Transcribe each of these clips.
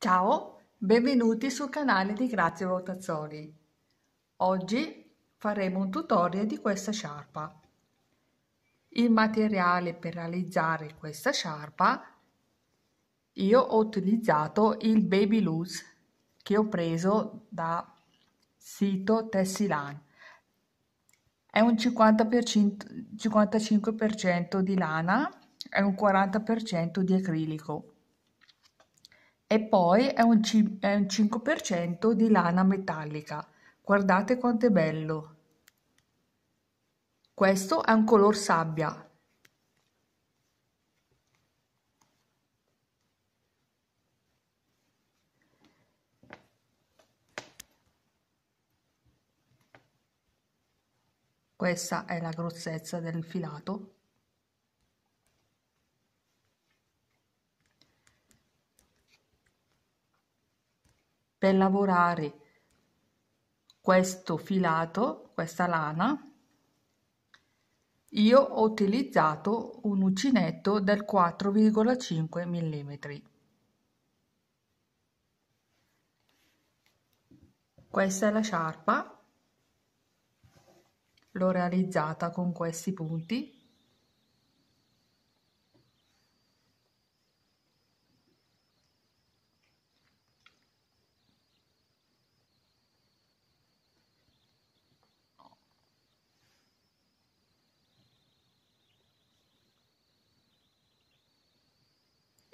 Ciao, benvenuti sul canale di Grazie Votazzoli. Oggi faremo un tutorial di questa sciarpa. Il materiale per realizzare questa sciarpa io ho utilizzato il Baby Loose che ho preso da sito Tessilan. È un 50%, 55% di lana e un 40% di acrilico e poi è un, è un 5% di lana metallica. Guardate quanto è bello. Questo è un color sabbia. Questa è la grossezza del filato. per lavorare questo filato, questa lana, io ho utilizzato un uncinetto del 4,5 mm. Questa è la sciarpa, l'ho realizzata con questi punti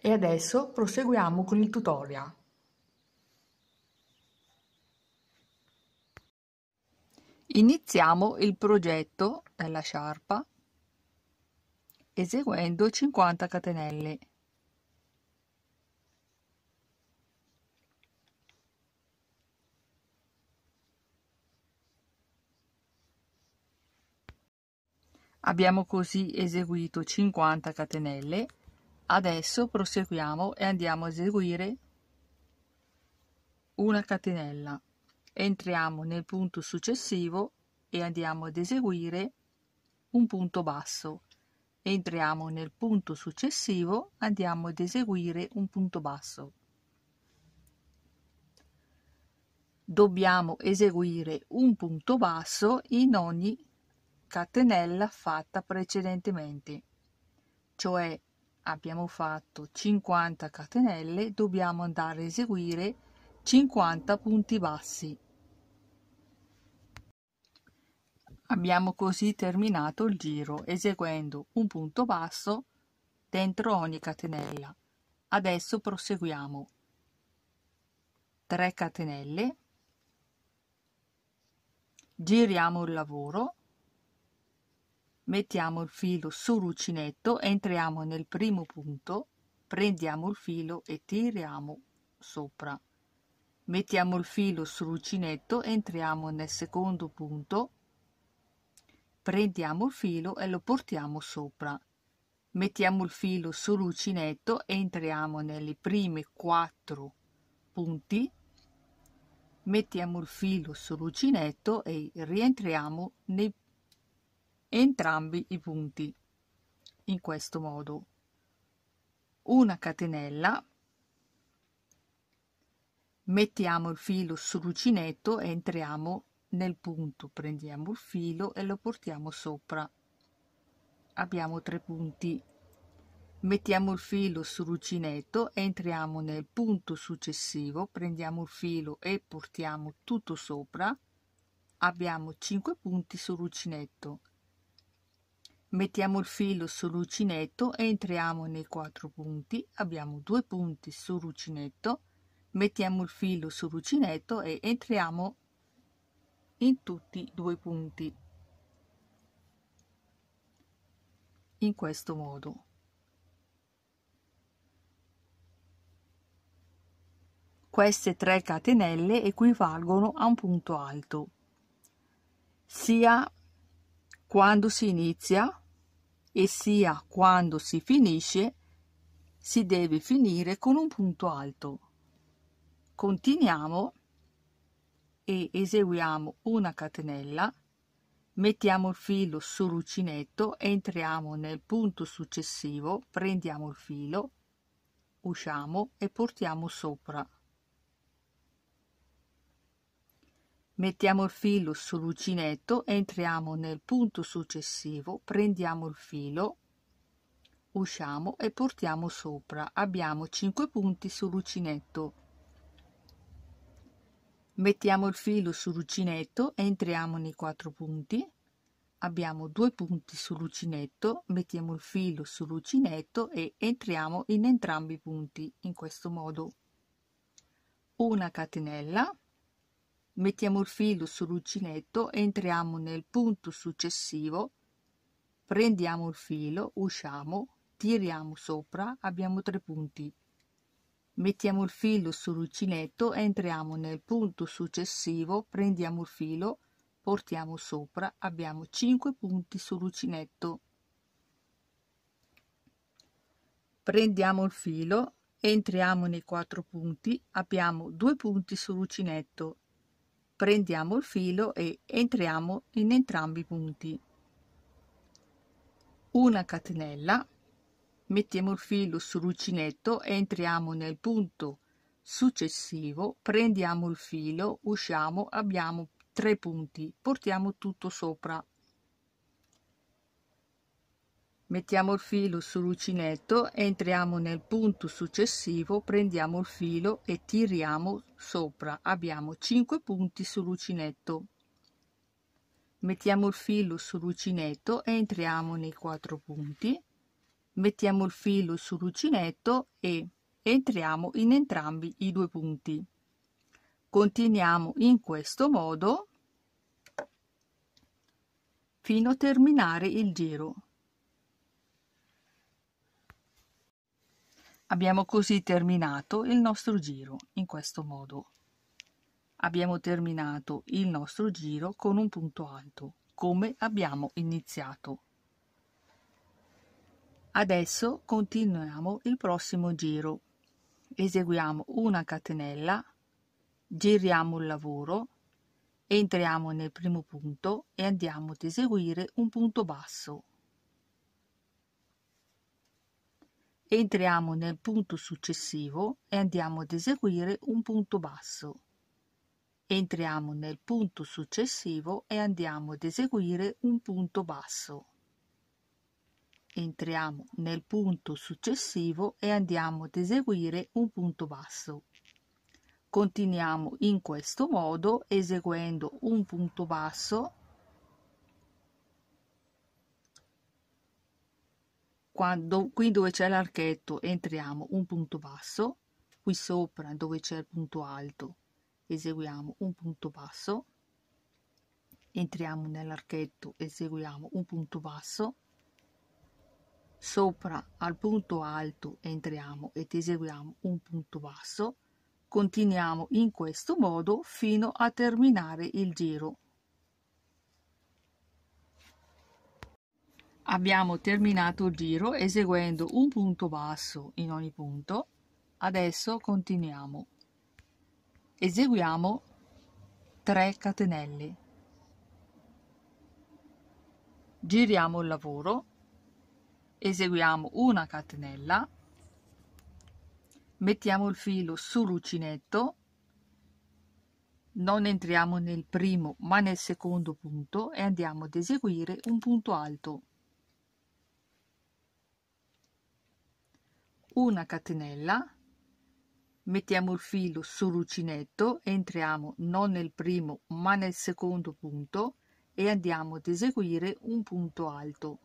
E adesso proseguiamo con il tutorial. Iniziamo il progetto della sciarpa eseguendo 50 catenelle. Abbiamo così eseguito 50 catenelle Adesso proseguiamo e andiamo a eseguire una catenella. Entriamo nel punto successivo e andiamo ad eseguire un punto basso. Entriamo nel punto successivo, andiamo ad eseguire un punto basso. Dobbiamo eseguire un punto basso in ogni catenella fatta precedentemente, cioè abbiamo fatto 50 catenelle dobbiamo andare a eseguire 50 punti bassi abbiamo così terminato il giro eseguendo un punto basso dentro ogni catenella adesso proseguiamo 3 catenelle giriamo il lavoro mettiamo il filo sull'uncinetto, entriamo nel primo punto prendiamo il filo e tiriamo sopra mettiamo il filo sull'uncinetto entriamo nel secondo punto prendiamo il filo e lo portiamo sopra mettiamo il filo sull'uncinetto entriamo nelle prime quattro punti mettiamo il filo sull'uncinetto e rientriamo nei entrambi i punti in questo modo una catenella mettiamo il filo sull'uncinetto entriamo nel punto prendiamo il filo e lo portiamo sopra abbiamo tre punti mettiamo il filo sull'uncinetto entriamo nel punto successivo prendiamo il filo e portiamo tutto sopra abbiamo 5 punti sull'uncinetto Mettiamo il filo sull'uncinetto, e entriamo nei quattro punti, abbiamo due punti sull'uncinetto, mettiamo il filo sull'uncinetto e entriamo in tutti i due punti. In questo modo. Queste tre catenelle equivalgono a un punto alto, sia quando si inizia e sia quando si finisce, si deve finire con un punto alto. Continuiamo e eseguiamo una catenella, mettiamo il filo sull'uncinetto, entriamo nel punto successivo, prendiamo il filo, usciamo e portiamo sopra. Mettiamo il filo sull'uncinetto, entriamo nel punto successivo, prendiamo il filo, usciamo e portiamo sopra. Abbiamo 5 punti sull'uncinetto. Mettiamo il filo sull'uncinetto, entriamo nei 4 punti, abbiamo 2 punti sull'uncinetto, mettiamo il filo sull'uncinetto e entriamo in entrambi i punti in questo modo. Una catenella mettiamo il filo sull'uncinetto entriamo nel punto successivo prendiamo il filo usciamo tiriamo sopra abbiamo tre punti mettiamo il filo sull'uncinetto entriamo nel punto successivo prendiamo il filo portiamo sopra abbiamo 5 punti sull'uncinetto prendiamo il filo entriamo nei quattro punti abbiamo due punti sull'uncinetto Prendiamo il filo e entriamo in entrambi i punti. Una catenella, mettiamo il filo sull'uncinetto entriamo nel punto successivo, prendiamo il filo, usciamo, abbiamo tre punti, portiamo tutto sopra mettiamo il filo sull'uncinetto entriamo nel punto successivo prendiamo il filo e tiriamo sopra abbiamo 5 punti sull'uncinetto mettiamo il filo sull'uncinetto entriamo nei 4 punti mettiamo il filo sull'uncinetto e entriamo in entrambi i due punti continuiamo in questo modo fino a terminare il giro Abbiamo così terminato il nostro giro in questo modo. Abbiamo terminato il nostro giro con un punto alto, come abbiamo iniziato. Adesso continuiamo il prossimo giro. Eseguiamo una catenella, giriamo il lavoro, entriamo nel primo punto e andiamo ad eseguire un punto basso. Entriamo nel punto successivo e andiamo ad eseguire un punto basso. Entriamo nel punto successivo e andiamo ad eseguire un punto basso. Entriamo nel punto successivo e andiamo ad eseguire un punto basso. Continuiamo in questo modo eseguendo un punto basso quando, qui dove c'è l'archetto entriamo un punto basso, qui sopra dove c'è il punto alto eseguiamo un punto basso, entriamo nell'archetto, eseguiamo un punto basso, sopra al punto alto entriamo ed eseguiamo un punto basso, continuiamo in questo modo fino a terminare il giro. Abbiamo terminato il giro eseguendo un punto basso in ogni punto. Adesso continuiamo. Eseguiamo 3 catenelle. Giriamo il lavoro, eseguiamo una catenella, mettiamo il filo sull'uncinetto, non entriamo nel primo ma nel secondo punto e andiamo ad eseguire un punto alto. una catenella mettiamo il filo sull'uncinetto, entriamo non nel primo ma nel secondo punto e andiamo ad eseguire un punto alto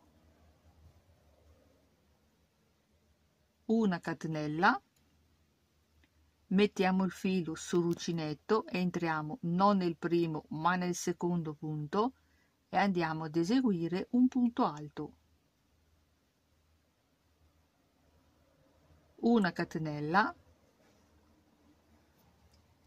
una catenella mettiamo il filo sull'uncinetto, entriamo non nel primo ma nel secondo punto e andiamo ad eseguire un punto alto una catenella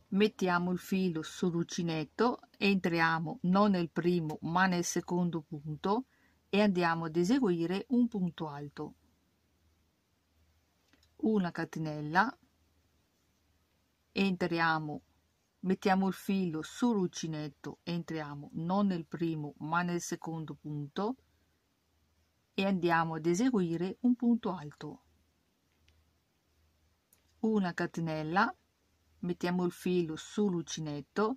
mettiamo il filo sull'uncinetto entriamo non nel primo ma nel secondo punto e andiamo ad eseguire un punto alto una catenella entriamo mettiamo il filo sull'uncinetto entriamo non nel primo ma nel secondo punto e andiamo ad eseguire un punto alto una catenella mettiamo il filo sull'uncinetto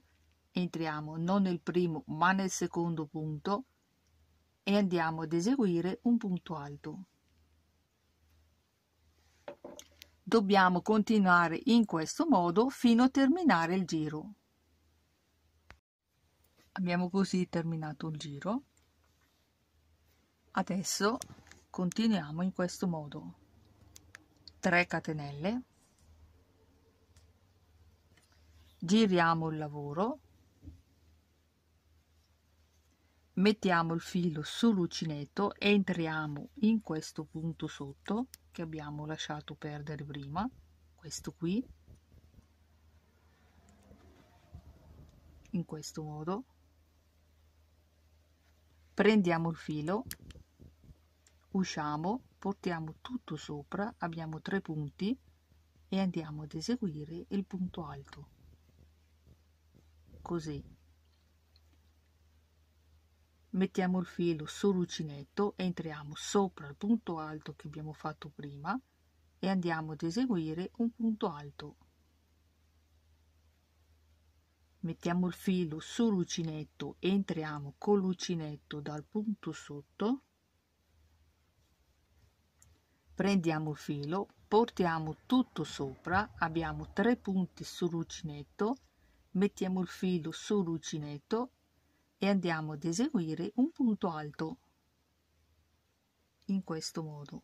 entriamo non nel primo ma nel secondo punto e andiamo ad eseguire un punto alto dobbiamo continuare in questo modo fino a terminare il giro abbiamo così terminato il giro adesso continuiamo in questo modo 3 catenelle giriamo il lavoro mettiamo il filo sull'uncinetto entriamo in questo punto sotto che abbiamo lasciato perdere prima questo qui in questo modo prendiamo il filo usciamo portiamo tutto sopra abbiamo tre punti e andiamo ad eseguire il punto alto così. Mettiamo il filo sull'uncinetto, entriamo sopra il punto alto che abbiamo fatto prima e andiamo ad eseguire un punto alto. Mettiamo il filo sull'uncinetto, entriamo con l'uncinetto dal punto sotto, prendiamo il filo, portiamo tutto sopra, abbiamo tre punti sull'uncinetto Mettiamo il filo sull'uncinetto e andiamo ad eseguire un punto alto in questo modo.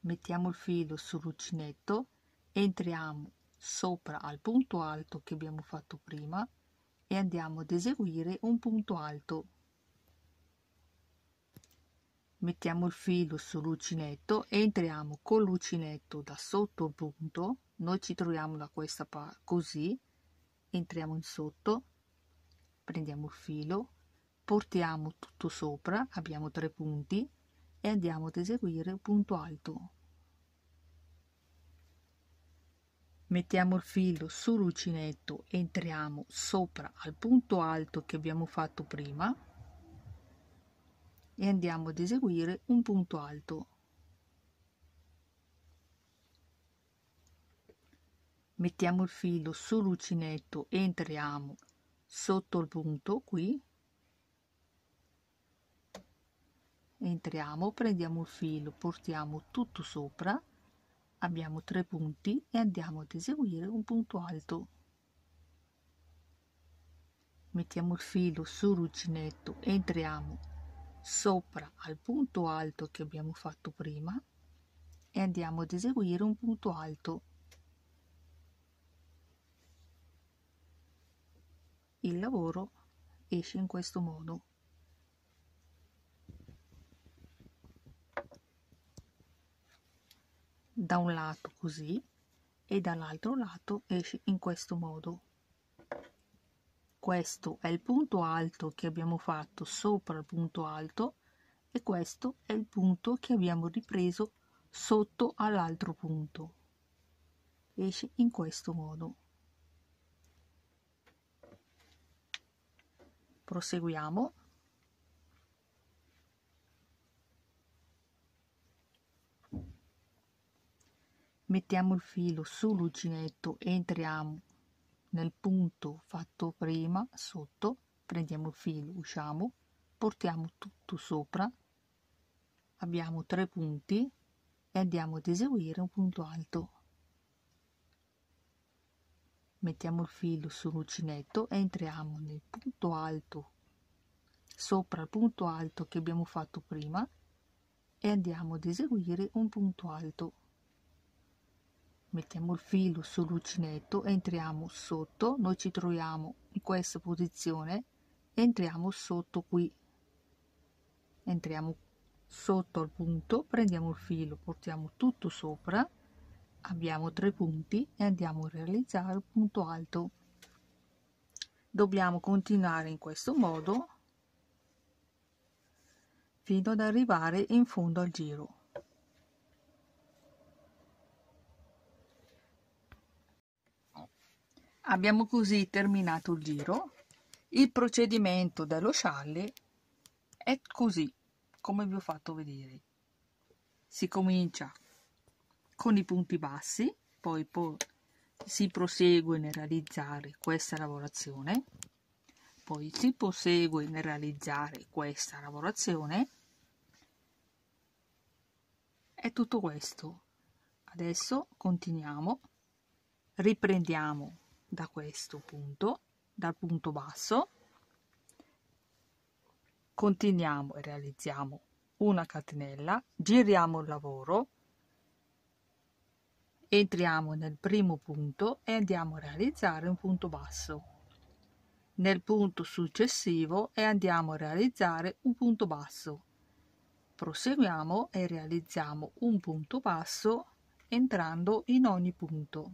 Mettiamo il filo sull'uncinetto, entriamo sopra al punto alto che abbiamo fatto prima e andiamo ad eseguire un punto alto mettiamo il filo sull'uncinetto entriamo con l'uncinetto da sotto punto noi ci troviamo da questa parte così entriamo in sotto prendiamo il filo portiamo tutto sopra abbiamo tre punti e andiamo ad eseguire un punto alto mettiamo il filo sull'uncinetto entriamo sopra al punto alto che abbiamo fatto prima e andiamo ad eseguire un punto alto. Mettiamo il filo sull'uncinetto, entriamo sotto il punto qui, entriamo, prendiamo il filo, portiamo tutto sopra, abbiamo tre punti e andiamo ad eseguire un punto alto. Mettiamo il filo sull'uncinetto, entriamo sopra al punto alto che abbiamo fatto prima e andiamo ad eseguire un punto alto il lavoro esce in questo modo da un lato così e dall'altro lato esce in questo modo questo è il punto alto che abbiamo fatto sopra il punto alto e questo è il punto che abbiamo ripreso sotto all'altro punto esce in questo modo proseguiamo mettiamo il filo sull'uncinetto e entriamo nel punto fatto prima sotto prendiamo il filo usciamo portiamo tutto sopra abbiamo tre punti e andiamo ad eseguire un punto alto mettiamo il filo sull'uncinetto e entriamo nel punto alto sopra il punto alto che abbiamo fatto prima e andiamo ad eseguire un punto alto mettiamo il filo sull'uncinetto entriamo sotto noi ci troviamo in questa posizione entriamo sotto qui entriamo sotto al punto prendiamo il filo portiamo tutto sopra abbiamo tre punti e andiamo a realizzare il punto alto dobbiamo continuare in questo modo fino ad arrivare in fondo al giro Abbiamo così terminato il giro. Il procedimento dello scialle è così, come vi ho fatto vedere. Si comincia con i punti bassi, poi, poi si prosegue nel realizzare questa lavorazione, poi si prosegue nel realizzare questa lavorazione. È tutto questo. Adesso continuiamo, riprendiamo da questo punto dal punto basso continuiamo e realizziamo una catenella giriamo il lavoro entriamo nel primo punto e andiamo a realizzare un punto basso nel punto successivo e andiamo a realizzare un punto basso proseguiamo e realizziamo un punto basso entrando in ogni punto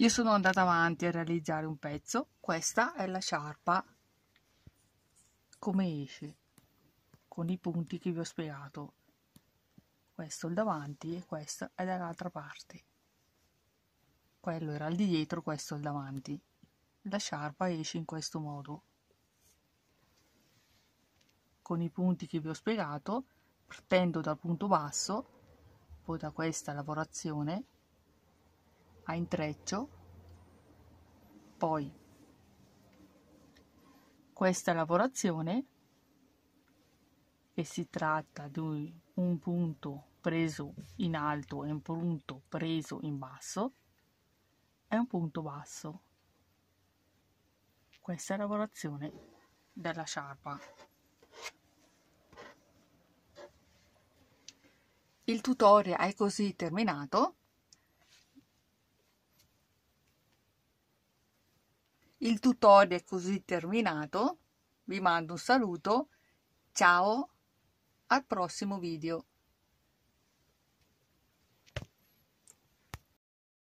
io sono andata avanti a realizzare un pezzo questa è la sciarpa come esce con i punti che vi ho spiegato questo il davanti e questa è dall'altra parte quello era il di dietro questo il davanti la sciarpa esce in questo modo con i punti che vi ho spiegato partendo dal punto basso poi da questa lavorazione a intreccio poi questa lavorazione che si tratta di un punto preso in alto e un punto preso in basso è un punto basso questa è la lavorazione della sciarpa il tutorial è così terminato Il tutorial è così terminato, vi mando un saluto, ciao, al prossimo video.